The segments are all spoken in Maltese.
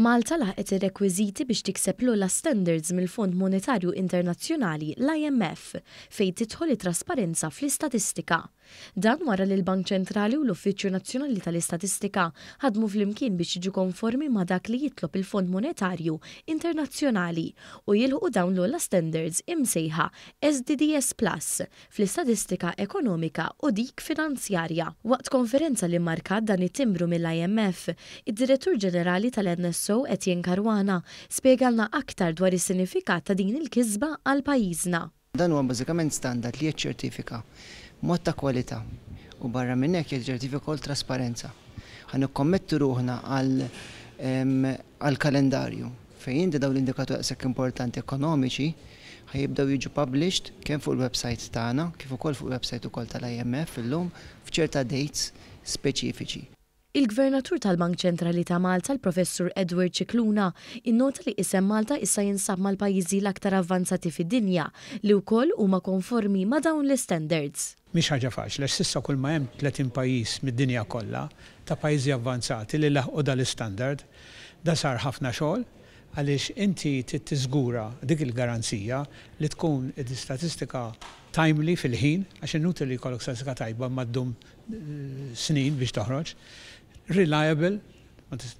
Malta laħqet ir-rekwiżiti biex tikseb l standards mill-Fond Monetarju Internazzjonali l-IMF fejn titħol trasparenza fl-istatistika. Dan wara li l-Bank Ċentrali u l-Uffiċċju Nazzjonali tal-Istatistika ħadmu fl-imkien biex jiġu konformi ma' dak li jitlob il-Fond Monetarju Internazzjonali u jilħu dawn l standards imsejħa SDDS Plus fl-istatistika ekonomika u dik finanzjarja. Waqt konferenza li markat dan it-timbru mill-IMF, id-Direttur Ġenerali tal-NSO sew Etienne Caruana spjegalna aktar dwar is-sinifikat ta' din il-kisba għal pajjiżna. Dan huwa bażikament standard li ċertifika mod ta' kwalità u barra minn hekk jiċċertifika wkoll trasparenza. Ħan ikkommettu ruħna għal kalendarju fejn inti l-indikatur sekk importanti ekonomiċi ħajibdaw jiġu published kemm fuq il-website tagħna, kif ukoll fuq il-website ukoll tal-IMF illum f'ċerta dates speċifiċi. Il-Gvernatur tal-Bank Ċentrali ta' Malta, l-Professur Edward Ċikluna, innota li isem Malta issa jinsab mal-pajjiżi l-aktar avvanzati fid-dinja li wkoll huma konformi ma' dawn l-standards. Mhix ħaġa faċli, sissa kull ma hemm 30 pajjiż mid-dinja kollha ta' pajjiżi avvanzati li laħqu dal-istandard, da sar ħafna xogħol, għaliex inti t-tizgura dik il-garanzija li tkun id statistika timely fil-ħin, għax li jkollok statistika tajba d-dum eh, snin biex toħroġ reliable,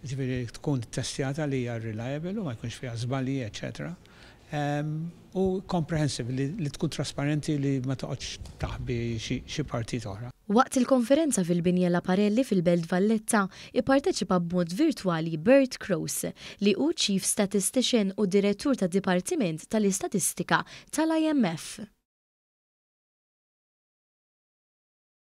ġifiri tkun testjata li hija reliable u ma jkunx fiha żbalji, eċetera. U comprehensive li tkun trasparenti li ma toqgħodx taħbi xi partit oħra. Waqt il-konferenza fil-binja La Parelli fil-Belt Valletta ipparteċipa b'mod virtwali Bert Cross li u Chief Statistician u Direttur ta' Dipartiment tal-Istatistika tal-IMF.